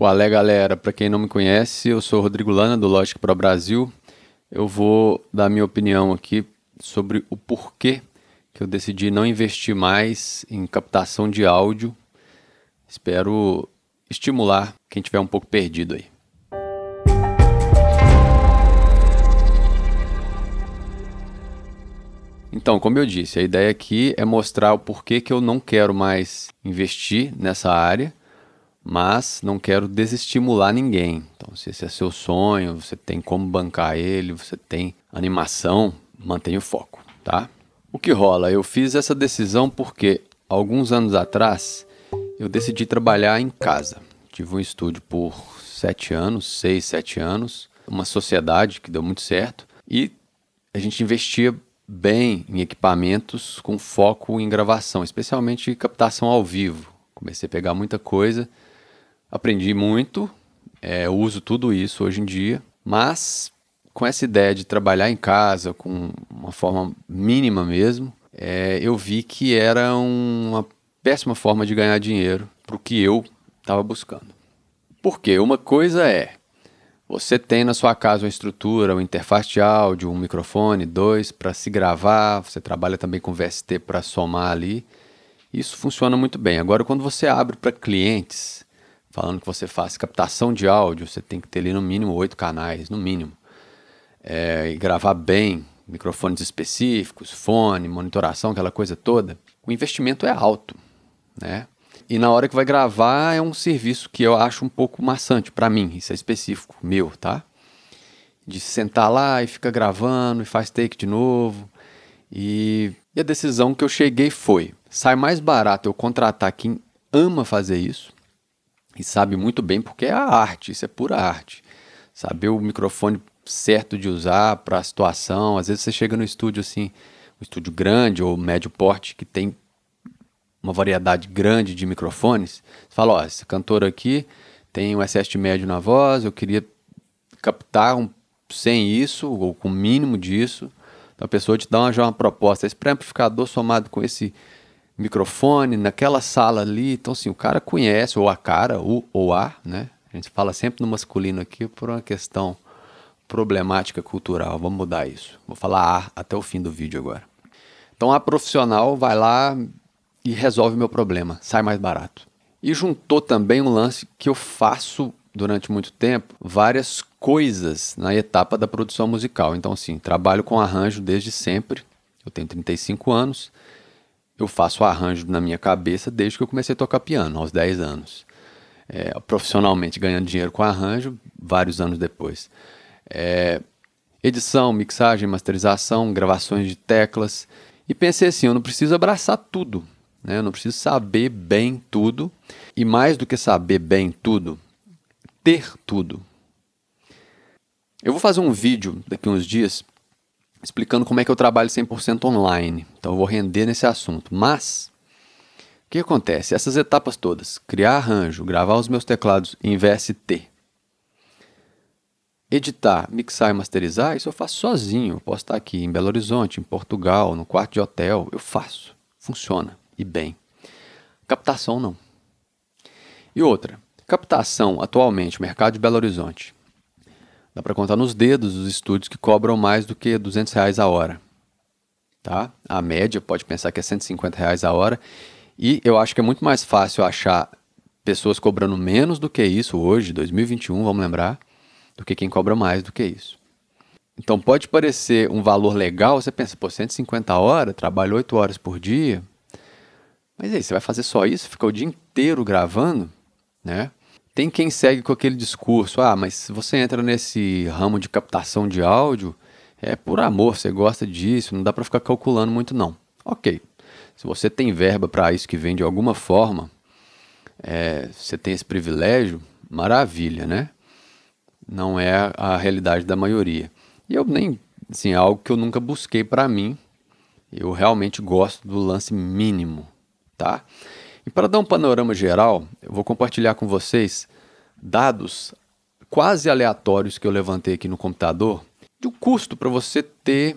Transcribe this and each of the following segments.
Qual é, galera? Para quem não me conhece, eu sou Rodrigo Lana, do Logic Pro Brasil. Eu vou dar minha opinião aqui sobre o porquê que eu decidi não investir mais em captação de áudio. Espero estimular quem tiver um pouco perdido aí. Então, como eu disse, a ideia aqui é mostrar o porquê que eu não quero mais investir nessa área mas não quero desestimular ninguém. Então, se esse é seu sonho, você tem como bancar ele, você tem animação, mantenha o foco, tá? O que rola? Eu fiz essa decisão porque alguns anos atrás eu decidi trabalhar em casa. Tive um estúdio por sete anos, seis, sete anos, uma sociedade que deu muito certo e a gente investia bem em equipamentos com foco em gravação, especialmente captação ao vivo. Comecei a pegar muita coisa Aprendi muito, é, uso tudo isso hoje em dia, mas com essa ideia de trabalhar em casa, com uma forma mínima mesmo, é, eu vi que era uma péssima forma de ganhar dinheiro para o que eu estava buscando. Porque uma coisa é, você tem na sua casa uma estrutura, uma interface de áudio, um microfone, dois para se gravar, você trabalha também com VST para somar ali. Isso funciona muito bem. Agora, quando você abre para clientes, falando que você faz captação de áudio, você tem que ter ali no mínimo oito canais, no mínimo. É, e gravar bem, microfones específicos, fone, monitoração, aquela coisa toda. O investimento é alto, né? E na hora que vai gravar é um serviço que eu acho um pouco maçante para mim, isso é específico meu, tá? De sentar lá e fica gravando e faz take de novo. E, e a decisão que eu cheguei foi: sai mais barato eu contratar quem ama fazer isso e sabe muito bem porque é a arte, isso é pura arte. Saber o microfone certo de usar para a situação. Às vezes você chega no estúdio assim, um estúdio grande ou médio porte que tem uma variedade grande de microfones. Você fala, ó, esse cantor aqui tem um excesso de médio na voz, eu queria captar um, sem isso ou com o mínimo disso. Então a pessoa te dá uma, já uma proposta, esse pré-amplificador somado com esse microfone, naquela sala ali. Então, assim, o cara conhece, ou a cara, o, ou a, né? A gente fala sempre no masculino aqui por uma questão problemática cultural. Vamos mudar isso. Vou falar a até o fim do vídeo agora. Então, a profissional vai lá e resolve meu problema, sai mais barato. E juntou também um lance que eu faço durante muito tempo várias coisas na etapa da produção musical. Então, assim, trabalho com arranjo desde sempre. Eu tenho 35 anos eu faço arranjo na minha cabeça desde que eu comecei a tocar piano, aos 10 anos. É, profissionalmente, ganhando dinheiro com arranjo, vários anos depois. É, edição, mixagem, masterização, gravações de teclas. E pensei assim: eu não preciso abraçar tudo, né? eu não preciso saber bem tudo. E mais do que saber bem tudo, ter tudo. Eu vou fazer um vídeo daqui uns dias explicando como é que eu trabalho 100% online. Então eu vou render nesse assunto. Mas o que acontece? Essas etapas todas, criar arranjo, gravar os meus teclados em VST, editar, mixar e masterizar, isso eu faço sozinho. Eu posso estar aqui em Belo Horizonte, em Portugal, no quarto de hotel, eu faço. Funciona e bem. Captação não. E outra, captação atualmente, mercado de Belo Horizonte Dá para contar nos dedos os estúdios que cobram mais do que 200 reais a hora. Tá? A média pode pensar que é 150 reais a hora. E eu acho que é muito mais fácil achar pessoas cobrando menos do que isso hoje, 2021, vamos lembrar, do que quem cobra mais do que isso. Então pode parecer um valor legal, você pensa, pô, 150 horas, trabalho 8 horas por dia. Mas aí, você vai fazer só isso? Fica o dia inteiro gravando, né? Tem quem segue com aquele discurso, ah, mas se você entra nesse ramo de captação de áudio, é por amor, você gosta disso, não dá para ficar calculando muito não. Ok, se você tem verba para isso que vem de alguma forma, é, você tem esse privilégio, maravilha, né? Não é a realidade da maioria. E eu nem, assim, é algo que eu nunca busquei para mim. Eu realmente gosto do lance mínimo, tá? E para dar um panorama geral, eu vou compartilhar com vocês dados quase aleatórios que eu levantei aqui no computador de um custo para você ter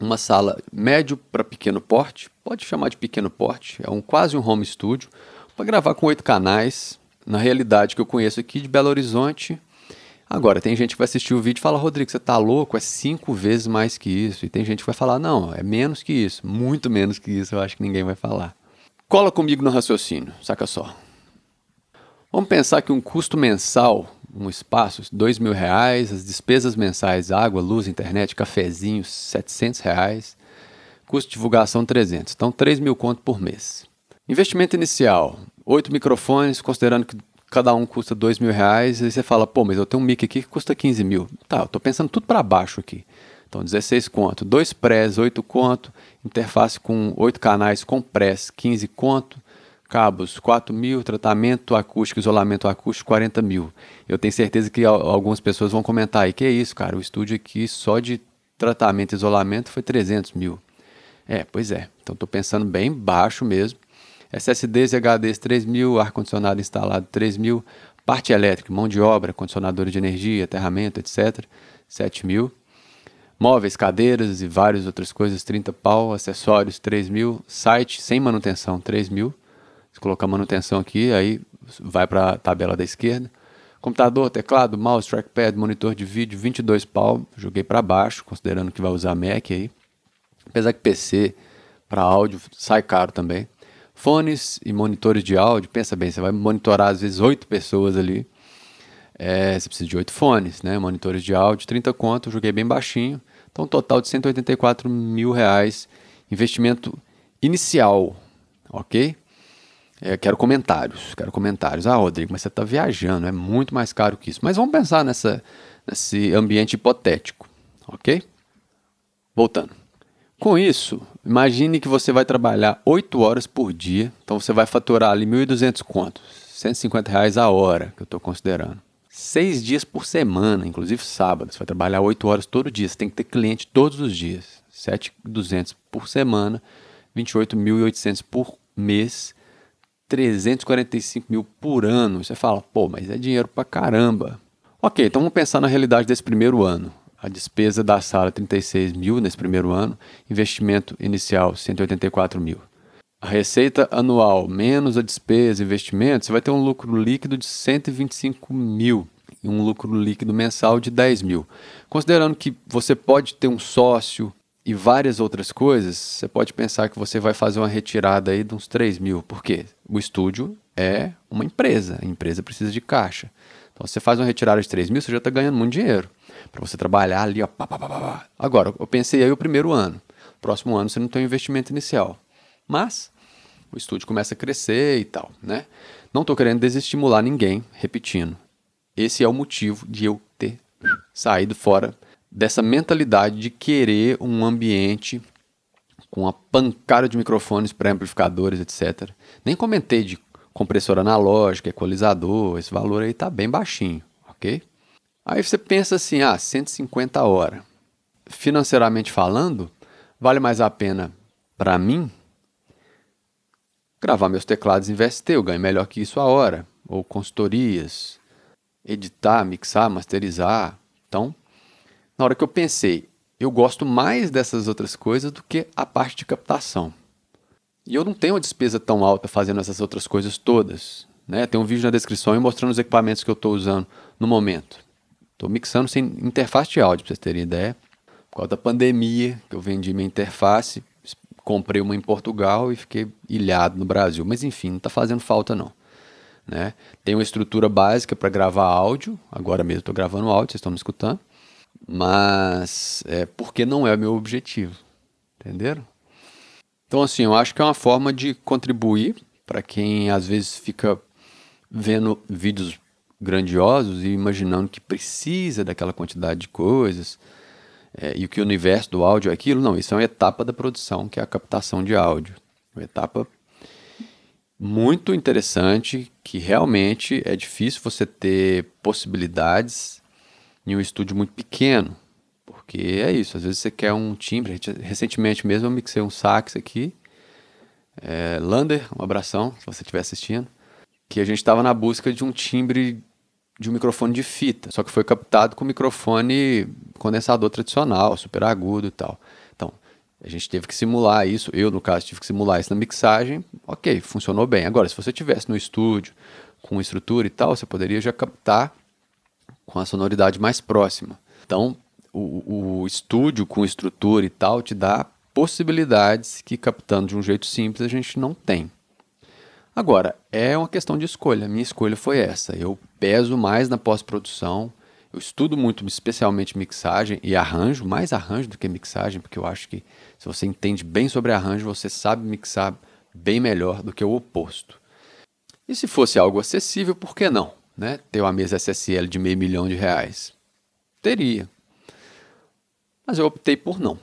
uma sala médio para pequeno porte, pode chamar de pequeno porte, é um quase um home studio, para gravar com oito canais, na realidade que eu conheço aqui de Belo Horizonte. Agora, tem gente que vai assistir o vídeo e fala, Rodrigo, você está louco? É cinco vezes mais que isso. E tem gente que vai falar, não, é menos que isso, muito menos que isso, eu acho que ninguém vai falar. Cola comigo no raciocínio, saca só. Vamos pensar que um custo mensal, um espaço, dois mil reais, as despesas mensais, água, luz, internet, cafezinho, 700 reais, custo de divulgação 300, então 3 mil conto por mês. Investimento inicial, oito microfones, considerando que cada um custa dois mil reais, e você fala, pô, mas eu tenho um mic aqui que custa 15 mil. Tá, eu estou pensando tudo para baixo aqui. Então 16 conto, dois press, 8 conto, interface com oito canais com press, 15 conto, cabos 4 mil, tratamento acústico, isolamento acústico 40 mil. Eu tenho certeza que algumas pessoas vão comentar aí, que é isso, cara, o estúdio aqui só de tratamento e isolamento foi 300 mil. É, pois é, então estou pensando bem baixo mesmo. SSDs e HDs 3 mil, ar-condicionado instalado 3 mil, parte elétrica, mão de obra, condicionador de energia, aterramento, etc. 7 mil. Móveis, cadeiras e várias outras coisas, 30 pau, acessórios, 3 mil. Site sem manutenção, 3 mil. Se colocar manutenção aqui, aí vai para a tabela da esquerda. Computador, teclado, mouse, trackpad, monitor de vídeo, 22 pau. Joguei para baixo, considerando que vai usar Mac aí. Apesar que PC para áudio sai caro também. Fones e monitores de áudio, pensa bem, você vai monitorar às vezes 8 pessoas ali. É, você precisa de 8 fones, né? Monitores de áudio, 30 conto, joguei bem baixinho. Então, total de 184 mil reais. Investimento inicial, ok? É, quero comentários, quero comentários. Ah, Rodrigo, mas você está viajando, é muito mais caro que isso. Mas vamos pensar nessa, nesse ambiente hipotético, ok? Voltando. Com isso, imagine que você vai trabalhar 8 horas por dia, então você vai faturar ali 1.200 contos, 150 reais a hora, que eu estou considerando. Seis dias por semana, inclusive sábado, você vai trabalhar 8 horas todo dia, você tem que ter cliente todos os dias, 7.200 por semana, 28.800 por mês, 345 mil por ano. Você fala, pô, mas é dinheiro pra caramba. Ok, então vamos pensar na realidade desse primeiro ano. A despesa da sala 36 mil nesse primeiro ano, investimento inicial 184 mil. A receita anual menos a despesa, investimento, você vai ter um lucro líquido de 125 mil e um lucro líquido mensal de 10 mil. Considerando que você pode ter um sócio, e várias outras coisas, você pode pensar que você vai fazer uma retirada aí de uns 3 mil, porque o estúdio é uma empresa, a empresa precisa de caixa. Então você faz uma retirada de 3 mil, você já está ganhando muito dinheiro para você trabalhar ali. Ó, pá, pá, pá, Agora, eu pensei aí o primeiro ano, próximo ano você não tem um investimento inicial, mas o estúdio começa a crescer e tal, né? Não estou querendo desestimular ninguém, repetindo. Esse é o motivo de eu ter saído fora dessa mentalidade de querer um ambiente com uma pancada de microfones pré-amplificadores, etc. Nem comentei de compressor analógico, equalizador, esse valor aí tá bem baixinho, ok? Aí você pensa assim, ah, 150 hora Financeiramente falando, vale mais a pena para mim gravar meus teclados em VST, eu ganho melhor que isso a hora, ou consultorias, editar, mixar, masterizar. Então, na hora que eu pensei, eu gosto mais dessas outras coisas do que a parte de captação. E eu não tenho uma despesa tão alta fazendo essas outras coisas todas. Né? Tem um vídeo na descrição mostrando os equipamentos que eu estou usando no momento. Estou mixando sem interface de áudio, para vocês terem ideia. Por causa da pandemia, que eu vendi minha interface, comprei uma em Portugal e fiquei ilhado no Brasil. Mas enfim, não está fazendo falta não. Né? Tem uma estrutura básica para gravar áudio. Agora mesmo estou gravando áudio, vocês estão me escutando mas é porque não é o meu objetivo, entenderam? Então, assim, eu acho que é uma forma de contribuir para quem às vezes fica vendo vídeos grandiosos e imaginando que precisa daquela quantidade de coisas é, e o que o universo do áudio é aquilo. Não, isso é uma etapa da produção, que é a captação de áudio. Uma etapa muito interessante que realmente é difícil você ter possibilidades em um estúdio muito pequeno. Porque é isso, às vezes você quer um timbre. Recentemente mesmo eu mixei um sax aqui. É, Lander, um abração, se você estiver assistindo. Que a gente estava na busca de um timbre de um microfone de fita. Só que foi captado com microfone condensador tradicional, super agudo e tal. Então, a gente teve que simular isso. Eu, no caso, tive que simular isso na mixagem. Ok, funcionou bem. Agora, se você tivesse no estúdio com estrutura e tal, você poderia já captar com a sonoridade mais próxima. Então, o, o estúdio com estrutura e tal te dá possibilidades que captando de um jeito simples a gente não tem. Agora, é uma questão de escolha. Minha escolha foi essa. Eu peso mais na pós-produção, eu estudo muito, especialmente mixagem e arranjo, mais arranjo do que mixagem, porque eu acho que se você entende bem sobre arranjo, você sabe mixar bem melhor do que o oposto. E se fosse algo acessível, por que não? né, ter uma mesa SSL de meio milhão de reais? Teria. Mas eu optei por não.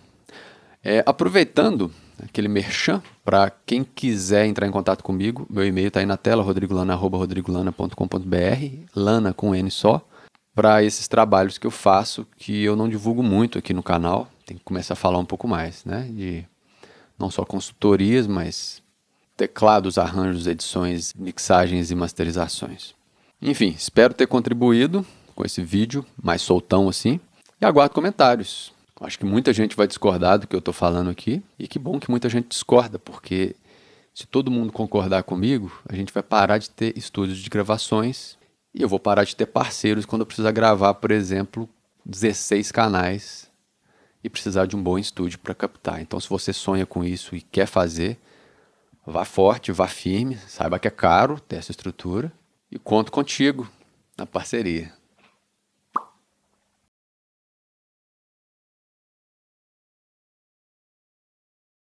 É, aproveitando aquele merchan, para quem quiser entrar em contato comigo, meu e-mail está aí na tela, rodrigolana.rodrigolana.com.br, lana com N só, para esses trabalhos que eu faço, que eu não divulgo muito aqui no canal, tem que começar a falar um pouco mais, né? De não só consultorias, mas teclados, arranjos, edições, mixagens e masterizações. Enfim, espero ter contribuído com esse vídeo mais soltão assim e aguardo comentários. Acho que muita gente vai discordar do que eu estou falando aqui e que bom que muita gente discorda, porque se todo mundo concordar comigo, a gente vai parar de ter estúdios de gravações e eu vou parar de ter parceiros quando eu precisar gravar, por exemplo, 16 canais e precisar de um bom estúdio para captar. Então, se você sonha com isso e quer fazer, vá forte, vá firme, saiba que é caro ter essa estrutura e conto contigo na parceria.